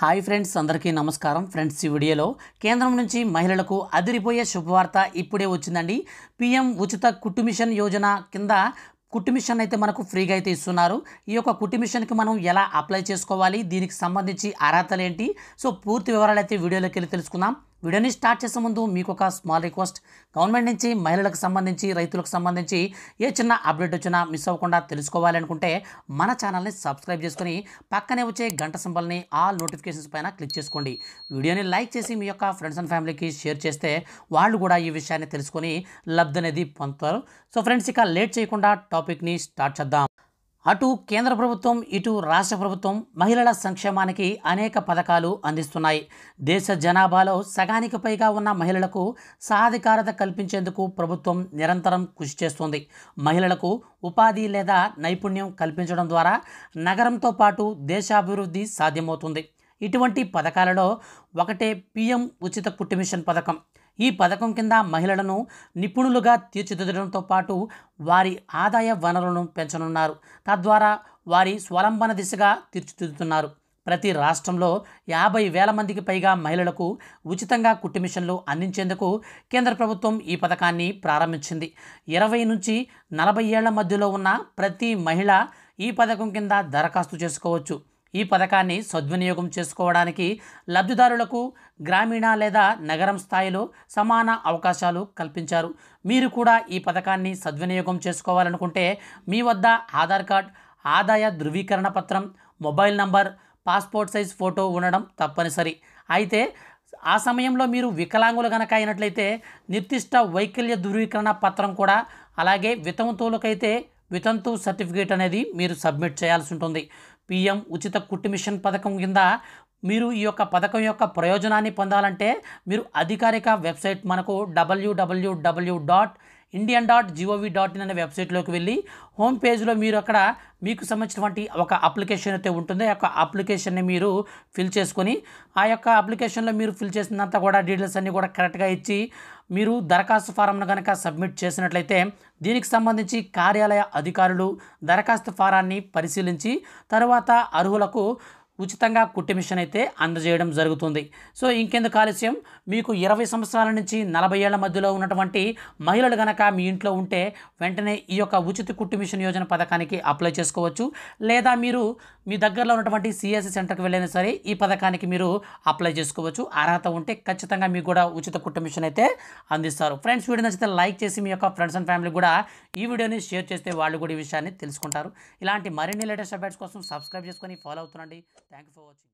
hi friends అందరికీ నమస్కారం friends ఈ వీడియోలో కేంద్రం నుంచి మహిళలకు అదిరిపోయే శుభవార్త ఇప్పుడే వచ్చిందండి పీఎం ఉచిత కుట్టు మిషన్ యోజన కింద కుట్టు మిషన్ అయితే మనకు ఫ్రీగా అయితే ఇస్తున్నారు ఈ యొక్క కుట్టు మిషన్కి మనం ఎలా అప్లై చేసుకోవాలి దీనికి సంబంధించి అర్హతలు ఏంటి సో పూర్తి వివరాలు అయితే వీడియోలోకి వెళ్ళి తెలుసుకుందాం వీడియోని స్టార్ట్ చేసే ముందు మీకు ఒక స్మాల్ రిక్వెస్ట్ గవర్నమెంట్ నుంచి మహిళలకు సంబంధించి రైతులకు సంబంధించి ఏ చిన్న అప్డేట్ వచ్చినా మిస్ అవ్వకుండా తెలుసుకోవాలనుకుంటే మన ఛానల్ని సబ్స్క్రైబ్ చేసుకుని పక్కనే వచ్చే గంట సింబల్ని ఆల్ నోటిఫికేషన్స్ పైన క్లిక్ చేసుకోండి వీడియోని లైక్ చేసి మీ యొక్క ఫ్రెండ్స్ అండ్ ఫ్యామిలీకి షేర్ చేస్తే వాళ్ళు కూడా ఈ విషయాన్ని తెలుసుకొని లబ్ధి అనేది పొందుతారు సో ఫ్రెండ్స్ ఇక లేట్ చేయకుండా టాపిక్ని స్టార్ట్ చేద్దాం అటు కేంద్ర ప్రభుత్వం ఇటు రాష్ట్ర ప్రభుత్వం మహిళల సంక్షేమానికి అనేక పథకాలు అందిస్తున్నాయి దేశ జనాభాలో సగానికి పైగా ఉన్న మహిళలకు సాధికారత కల్పించేందుకు ప్రభుత్వం నిరంతరం కృషి చేస్తుంది మహిళలకు ఉపాధి లేదా నైపుణ్యం కల్పించడం ద్వారా నగరంతో పాటు దేశాభివృద్ధి సాధ్యమవుతుంది ఇటువంటి పథకాలలో ఒకటే పిఎం ఉచిత పుట్టి మిషన్ పథకం ఈ పథకం కింద మహిళలను నిపుణులుగా తీర్చిదిద్దడంతో పాటు వారి ఆదాయ వనరులను పెంచనున్నారు తద్వారా వారి స్వలంబన దిశగా తీర్చిదిద్దుతున్నారు ప్రతి రాష్ట్రంలో యాభై వేల మందికి పైగా మహిళలకు ఉచితంగా కుట్టి మిషన్లు అందించేందుకు కేంద్ర ప్రభుత్వం ఈ పథకాన్ని ప్రారంభించింది ఇరవై నుంచి నలభై ఏళ్ల మధ్యలో ఉన్న ప్రతి మహిళ ఈ పథకం కింద దరఖాస్తు చేసుకోవచ్చు ఈ పథకాన్ని సద్వినియోగం చేసుకోవడానికి లబ్ధిదారులకు గ్రామీణ లేదా నగరం స్థాయిలో సమాన అవకాశాలు కల్పించారు మీరు కూడా ఈ పథకాన్ని సద్వినియోగం చేసుకోవాలనుకుంటే మీ వద్ద ఆధార్ కార్డ్ ఆదాయ ధృవీకరణ పత్రం mobile number passport size photo ఉండడం తప్పనిసరి అయితే ఆ సమయంలో మీరు వికలాంగులు గనక అయినట్లయితే నిర్దిష్ట వైకల్య ధృవీకరణ పత్రం కూడా అలాగే వితంతువులకైతే వితంతు సర్టిఫికేట్ అనేది మీరు సబ్మిట్ చేయాల్సి ఉంటుంది పిఎం ఉచిత కుట్టు మిషన్ పథకం కింద మీరు ఈ యొక్క పథకం యొక్క ప్రయోజనాన్ని పొందాలంటే మీరు అధికారిక వెబ్సైట్ మనకు WWW dot Indian dot GOV dot in అనే వెబ్సైట్లోకి వెళ్ళి హోమ్ పేజ్లో మీరు అక్కడ మీకు సంబంధించినటువంటి ఒక అప్లికేషన్ అయితే ఉంటుందో ఆ యొక్క అప్లికేషన్ని మీరు ఫిల్ చేసుకొని ఆ యొక్క అప్లికేషన్లో మీరు ఫిల్ చేసినంత కూడా డీటెయిల్స్ అన్నీ కూడా కరెక్ట్గా ఇచ్చి మీరు దరఖాస్తు ఫారంను కనుక సబ్మిట్ చేసినట్లయితే దీనికి సంబంధించి కార్యాలయ అధికారులు దరఖాస్తు ఫారాన్ని పరిశీలించి తర్వాత అర్హులకు ఉచితంగా కుట్టి మిషన్ అయితే అందజేయడం జరుగుతుంది సో ఇంకెందుకు ఆలస్యం మీకు ఇరవై సంవత్సరాల నుంచి నలభై ఏళ్ల మధ్యలో ఉన్నటువంటి మహిళలు గనక మీ ఇంట్లో ఉంటే వెంటనే ఈ యొక్క ఉచిత కుట్టి మిషన్ యోజన పథకానికి అప్లై చేసుకోవచ్చు లేదా మీరు మీ దగ్గరలో ఉన్నటువంటి సిఎస్సి సెంటర్కి వెళ్ళినా సరే ఈ పథకానికి మీరు అప్లై చేసుకోవచ్చు అర్హత ఉంటే ఖచ్చితంగా మీకు కూడా ఉచిత కుట్టు మిషన్ అయితే అందిస్తారు ఫ్రెండ్స్ వీడియో నచ్చితే లైక్ చేసి మీ యొక్క ఫ్రెండ్స్ అండ్ ఫ్యామిలీ కూడా ఈ వీడియోని షేర్ చేస్తే వాళ్ళు కూడా ఈ విషయాన్ని తెలుసుకుంటారు ఇలాంటి మరిన్ని లేటెస్ట్ అప్డేట్స్ కోసం సబ్స్క్రైబ్ చేసుకొని ఫాలో అవుతుండండి థ్యాంక్ ఫర్ వాచింగ్